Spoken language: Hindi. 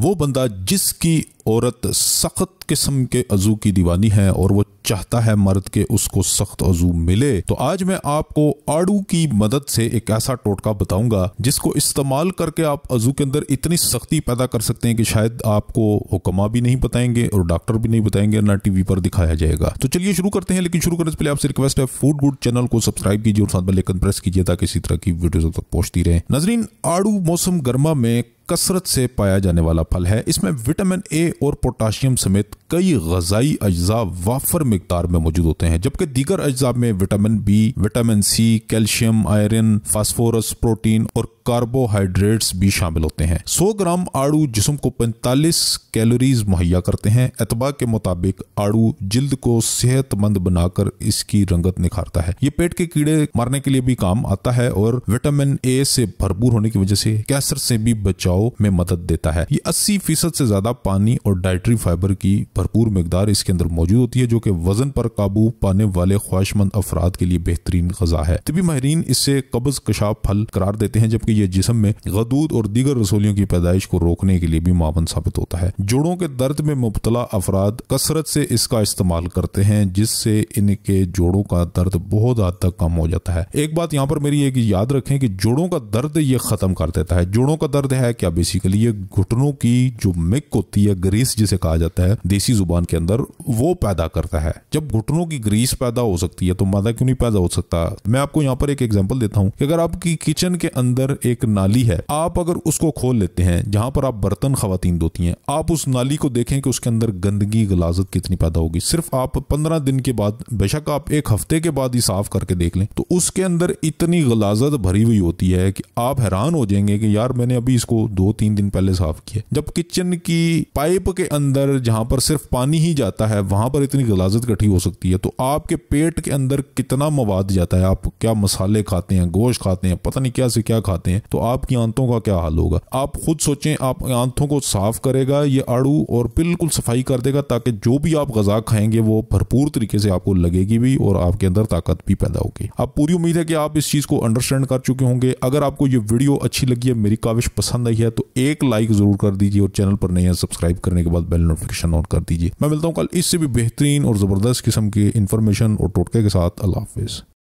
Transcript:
वो बंदा जिसकी औरत सख्त किस्म के अजू की दीवानी है और वो चाहता है मर्द के उसको सख्त अजू मिले तो आज मैं आपको आड़ू की मदद से एक ऐसा टोटका बताऊंगा जिसको इस्तेमाल करके आप अजू के अंदर इतनी सख्ती पैदा कर सकते हैं कि शायद आपको हुक्मा भी नहीं बताएंगे और डॉक्टर भी नहीं बताएंगे ना टीवी पर दिखाया जाएगा तो चलिए शुरू करते हैं लेकिन शुरू करने से पहले आपसे रिक्वेस्ट है फूड गुड चैनल को सब्सक्राइब कीजिए और साथ में लेकिन प्रेस कीजिए ताकि इसी तरह की वीडियो तक पहुंचती रहे नजरीन आड़ू मौसम गर्मा में कसरत से पाया जाने वाला फल है इसमें विटामिन ए और पोटाशियम समेत कई गजाई अज्जा वाफर मकदार में मौजूद होते हैं जबकि दीगर अज्जा में vitamin B vitamin C calcium iron phosphorus protein और कार्बोहाइड्रेट्स भी शामिल होते हैं 100 ग्राम आड़ू जिसम को 45 कैलोरीज मुहैया करते हैं एतबा के मुताबिक आड़ू जिल्द को सेहतमंद बनाकर इसकी रंगत निखारता है ये पेट के कीड़े मारने के लिए भी काम आता है और विटामिन ए से भरपूर होने की वजह से कैंसर से भी बचाव बचाव में मदद देता है ये अस्सी फीसद से ज्यादा पानी और डायट्री फाइबर की भरपूर मकदार इसके अंदर मौजूद होती है जो की वजन पर काबू पाने वाले ख्वाहिशमंद अफराद के लिए बेहतरीन गजा है तबी माहरीन इससे कब्ज कशाब फल करार देते हैं जबकि ये जिसम में गदूद और दीगर रसोलियों की पैदाइश को रोकने के लिए भी मावन साबित होता है जोड़ों के दर्द में मुबतला अफराद कसरत से इसका इस्तेमाल करते हैं जिससे इनके जोड़ों का दर्द बहुत हद तक कम हो जाता है एक बात यहाँ पर मेरी ये याद रखें कि जोड़ों का दर्द ये खत्म कर देता है जोड़ों का दर्द है क्या या बेसिकली ये घुटनों की जो मिक होती है ग्रीस जिसे कहा जाता है देसी जुबान के अंदर वो पैदा करता है जब घुटनों की ग्रीस पैदा हो सकती है तो मादा क्यों नहीं पैदा हो सकता मैं आपको यहाँ पर एक एग्जाम्पल देता हूँ कि अगर आपकी किचन के अंदर एक नाली है आप अगर उसको खोल लेते हैं जहां पर आप बर्तन खातन धोती हैं आप उस नाली को देखें कि उसके अंदर गंदगी गलाजत कितनी पैदा होगी सिर्फ आप पंद्रह दिन के बाद बेशक आप एक हफ्ते के बाद ही साफ करके देख लें तो उसके अंदर इतनी गलाजत भरी हुई होती है कि आप हैरान हो जाएंगे कि यार मैंने अभी इसको दो तीन दिन पहले साफ किए जब किचन की पाइप के अंदर जहां पर सिर्फ पानी ही जाता है वहां पर इतनी गलाजत इकट्ठी हो सकती है तो आपके पेट के अंदर कितना मवाद जाता है आप क्या मसाले खाते हैं गोश्त खाते हैं पता नहीं क्या से क्या खाते हैं तो आपकी आंतों का क्या हाल होगा आप खुद सोचें आप आंतों को साफ करेगा ये आड़ू और बिल्कुल सफाई कर देगा ताकि जो भी आप गजा खाएंगे वो भरपूर तरीके से आपको लगेगी भी और आपके अंदर ताकत भी पैदा होगी अब पूरी उम्मीद है कि आप इस चीज को अंडरस्टैंड कर चुके होंगे अगर आपको ये वीडियो अच्छी लगी है मेरी काविश पसंद आई है तो एक लाइक जरूर कर दीजिए और चैनल पर नए हैं सब्सक्राइब करने के बाद बेल नोटिफिकेशन ऑन कर दीजिए मैं मिलता हूँ कल इससे भी बेहतरीन और ज़बरदस्त किस्म के इन्फॉर्मेशन और टोटके के साथ अल्लाह हाफिज़